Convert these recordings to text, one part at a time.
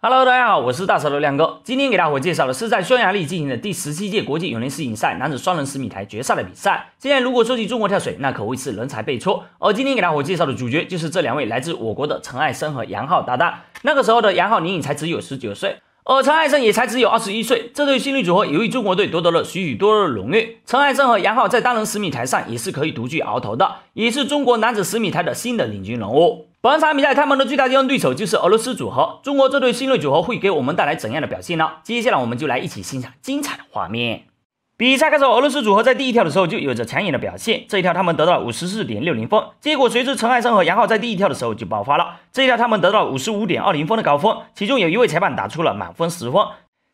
Hello，大家好，我是大舌头亮哥。今天给大伙介绍的是在匈牙利进行的第十七届国际泳联世锦赛男子双人十米台决赛的比赛。现在如果说起中国跳水，那可谓是人才辈出。而今天给大伙介绍的主角就是这两位来自我国的陈艾生和杨昊搭档。那个时候的杨昊年龄才只有十九岁，而陈艾生也才只有二十一岁。这对新力组合由于中国队夺得了许许多多的荣誉，陈艾生和杨昊在单人十米台上也是可以独具鳌头的，也是中国男子十米台的新的领军人物。本场比赛他们的最大竞争对手就是俄罗斯组合。中国这对新锐组合会给我们带来怎样的表现呢？接下来我们就来一起欣赏精彩的画面。比赛开始，俄罗斯组合在第一跳的时候就有着抢眼的表现，这一跳他们得到了五十四点六零分。结果随之陈艾生和杨昊在第一跳的时候就爆发了，这一跳他们得到了五十五点二零分的高分，其中有一位裁判打出了满分十分。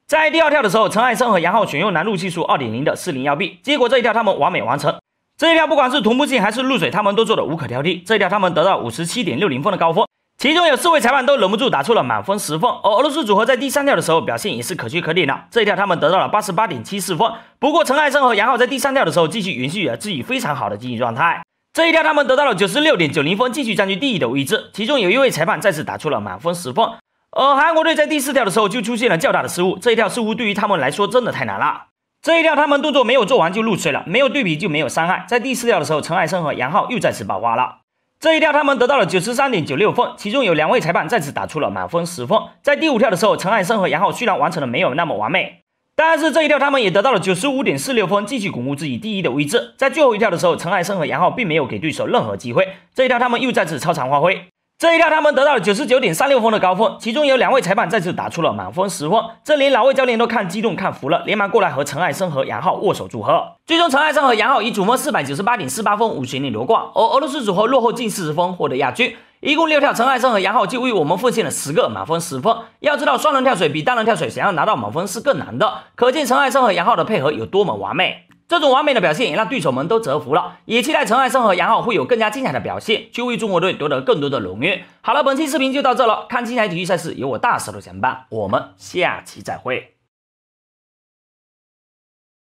在第二跳的时候，陈艾生和杨昊选用难度系数二点零的四零幺 B，结果这一跳他们完美完成。这一跳不管是同步性还是入水，他们都做的无可挑剔。这一跳他们得到五十七点六零分的高分，其中有四位裁判都忍不住打出了满分十分。而俄罗斯组合在第三跳的时候表现也是可圈可点的，这一跳他们得到了八十八点七四分。不过陈爱生和杨昊在第三跳的时候继续延续了自己非常好的竞技状态，这一跳他们得到了九十六点九零分，继续占据第一的位置。其中有一位裁判再次打出了满分十分。而韩国队在第四跳的时候就出现了较大的失误，这一跳似乎对于他们来说真的太难了。这一跳他们动作没有做完就入水了，没有对比就没有伤害。在第四跳的时候，陈海生和杨浩又再次爆发了。这一跳他们得到了九十三点九六分，其中有两位裁判再次打出了满分十分。在第五跳的时候，陈海生和杨浩虽然完成的没有那么完美，但是这一跳他们也得到了九十五点四六分，继续巩固自己第一的位置。在最后一跳的时候，陈海生和杨浩并没有给对手任何机会，这一跳他们又再次超常发挥。这一跳，他们得到了九十九点三六分的高分，其中有两位裁判再次打出了满分十分。这连老魏教练都看激动看服了，连忙过来和陈艾生和杨昊握手祝贺。最终，陈艾生和杨昊以总分四百九十八点四八分五连点夺冠，而俄罗斯组合落后近四十分获得亚军。一共六跳，陈艾生和杨昊就为我们奉献了十个满分十分。要知道，双人跳水比单人跳水想要拿到满分是更难的，可见陈艾生和杨昊的配合有多么完美。这种完美的表现也让对手们都折服了，也期待陈汉生和杨昊会有更加精彩的表现，去为中国队夺得更多的荣誉。好了，本期视频就到这了，看精彩体育赛事有我大舌头相伴，我们下期再会。